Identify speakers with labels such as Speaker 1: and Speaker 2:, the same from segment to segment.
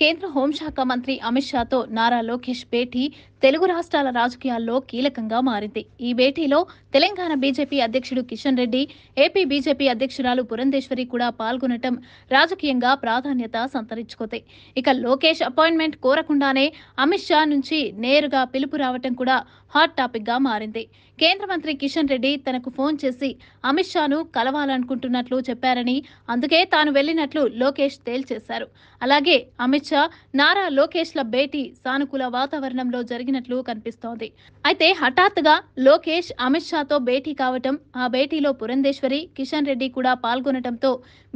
Speaker 1: కేంద్ర హోంశాఖ మంత్రి అమిత్ షాతో నారా లోకేష్ భేటీ తెలుగు రాష్ట్రాల రాజకీయాల్లో కీలకంగా మారింది ఈ భేటీలో తెలంగాణ బీజేపీ అధ్యక్షుడు కిషన్ రెడ్డి ఏపీ బీజేపీ అధ్యక్షురాలు పురంధేశ్వరి కూడా పాల్గొనటం రాజకీయంగా ప్రాధాన్యత సంతరించుకుంది ఇక లోకేష్ అపాయింట్మెంట్ కోరకుండానే అమిత్ షా నుంచి నేరుగా పిలుపు రావటం కూడా హాట్ టాపిక్గా మారింది కేంద్ర మంత్రి కిషన్ రెడ్డి తనకు ఫోన్ చేసి అమిత్ షాను కలవాలనుకుంటున్నట్లు చెప్పారని అందుకే తాను వెళ్ళినట్లు లోకేష్ తేల్చేశారు అలాగే అమిత్ మధ్య షా నారా లోకేష్ల భేటీ సానుకూల వాతావరణంలో జరిగినట్లు కనిపిస్తోంది అయితే హఠాత్తుగా లోకేష్ అమిత్ షాతో భేటీ కావటం ఆ భేటీలో పురంధేశ్వరి కిషన్ రెడ్డి కూడా పాల్గొనటంతో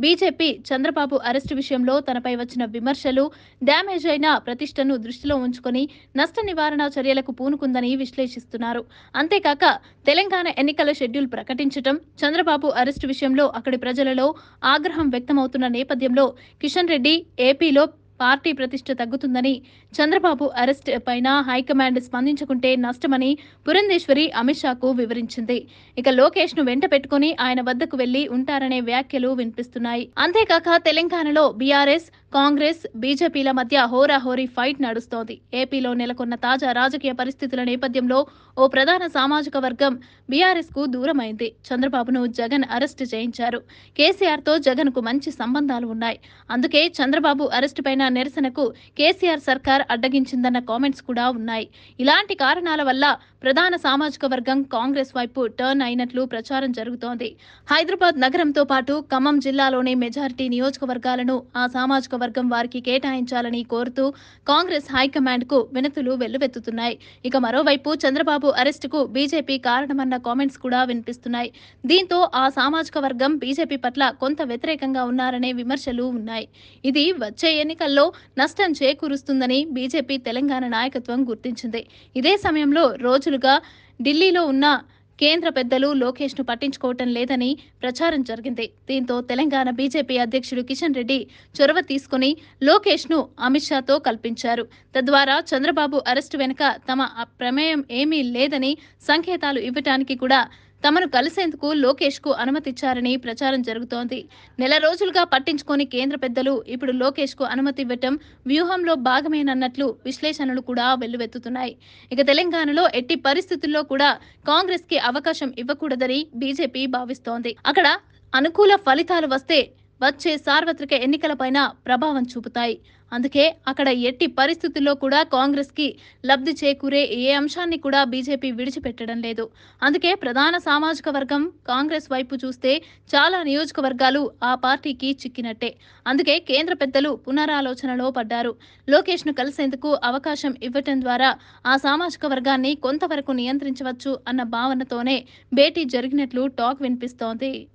Speaker 1: బీజేపీ చంద్రబాబు అరెస్టు విషయంలో తనపై వచ్చిన విమర్శలు డ్యామేజ్ అయిన ప్రతిష్టను దృష్టిలో ఉంచుకొని నష్ట నివారణ చర్యలకు పూనుకుందని విశ్లేషిస్తున్నారు అంతేకాక తెలంగాణ ఎన్నికల షెడ్యూల్ ప్రకటించటం చంద్రబాబు అరెస్టు విషయంలో అక్కడి ప్రజలలో ఆగ్రహం వ్యక్తమవుతున్న నేపథ్యంలో కిషన్ రెడ్డి ఏపీలో పార్టీ ప్రతిష్ట తగ్గుతుందని చంద్రబాబు అరెస్ట్ పైన హైకమాండ్ స్పందించకుంటే నష్టమని పురంధేశ్వరి అమిత్ షాకు వివరించింది ఇక లోకేష్ ను వెంట పెట్టుకుని ఆయన వద్దకు వెళ్లి ఉంటారనే వ్యాఖ్యలు వినిపిస్తున్నాయి అంతేకాక తెలంగాణలో బీఆర్ఎస్ కాంగ్రెస్ బీజేపీల మధ్య హోరాహోరీ ఫైట్ నడుస్తోంది ఏపీలో నెలకొన్న తాజా రాజకీయ పరిస్థితుల నేపథ్యంలో ఓ ప్రధాన సామాజిక వర్గం బీఆర్ఎస్ కు దూరమైంది చంద్రబాబును జగన్ అరెస్టు చేయించారు కేసీఆర్తో జగన్కు మంచి సంబంధాలు ఉన్నాయి అందుకే చంద్రబాబు పైన నిరసనకు కేసీఆర్ సర్కార్ అడ్డగించిందన్న కామెంట్స్ కూడా ఉన్నాయి ఇలాంటి కారణాల వల్ల ప్రధాన సామాజిక వర్గం కాంగ్రెస్ వైపు టర్న్ అయినట్లు ప్రచారం జరుగుతోంది హైదరాబాద్ నగరంతో పాటు ఖమ్మం జిల్లాలోని మెజారిటీ నియోజకవర్గాలను ఆ సామాజిక నియోజకవర్గం వారికి కేటాయించాలని కోరుతూ కాంగ్రెస్ హైకమాండ్ కు వినతులు వెల్లువెత్తుతున్నాయి ఇక మరోవైపు చంద్రబాబు అరెస్టుకు బీజేపీ కారణమన్న కామెంట్స్ కూడా వినిపిస్తున్నాయి దీంతో ఆ సామాజిక వర్గం బీజేపీ పట్ల కొంత వ్యతిరేకంగా ఉన్నారనే విమర్శలు ఉన్నాయి ఇది వచ్చే ఎన్నికల్లో నష్టం చేకూరుస్తుందని బీజేపీ తెలంగాణ నాయకత్వం గుర్తించింది ఇదే సమయంలో రోజులుగా ఢిల్లీలో ఉన్న కేంద్ర పెద్దలు లోకేష్ ను పట్టించుకోవటం లేదని ప్రచారం జరిగింది దీంతో తెలంగాణ బీజేపీ అధ్యక్షుడు కిషన్ రెడ్డి చొరవ తీసుకుని లోకేష్ ను అమిత్ షాతో కల్పించారు తద్వారా చంద్రబాబు అరెస్టు వెనుక తమ ప్రమేయం ఏమీ లేదని సంకేతాలు ఇవ్వటానికి కూడా తమను కలిసేందుకు లోకేష్కు అనుమతిచ్చారని ప్రచారం జరుగుతోంది నెల రోజులుగా పట్టించుకొని కేంద్ర పెద్దలు ఇప్పుడు లోకేష్కు అనుమతి ఇవ్వటం వ్యూహంలో భాగమేనన్నట్లు విశ్లేషణలు కూడా వెల్లువెత్తుతున్నాయి ఇక తెలంగాణలో ఎట్టి పరిస్థితుల్లో కూడా కాంగ్రెస్ కి అవకాశం ఇవ్వకూడదని బీజేపీ భావిస్తోంది అక్కడ అనుకూల ఫలితాలు వస్తే వచ్చే సార్వత్రిక ఎన్నికలపైన ప్రభావం చూపుతాయి అందుకే అక్కడ ఎట్టి పరిస్థితుల్లో కూడా కాంగ్రెస్కి లబ్ధి చేకూరే ఏ అంశాన్ని కూడా బీజేపీ విడిచిపెట్టడం లేదు అందుకే ప్రధాన సామాజిక వర్గం కాంగ్రెస్ వైపు చూస్తే చాలా నియోజకవర్గాలు ఆ పార్టీకి చిక్కినట్టే అందుకే కేంద్ర పెద్దలు పునరాలోచనలో పడ్డారు లోకేష్ను కలిసేందుకు అవకాశం ఇవ్వటం ద్వారా ఆ సామాజిక వర్గాన్ని కొంతవరకు నియంత్రించవచ్చు అన్న భావనతోనే భేటీ జరిగినట్లు టాక్ వినిపిస్తోంది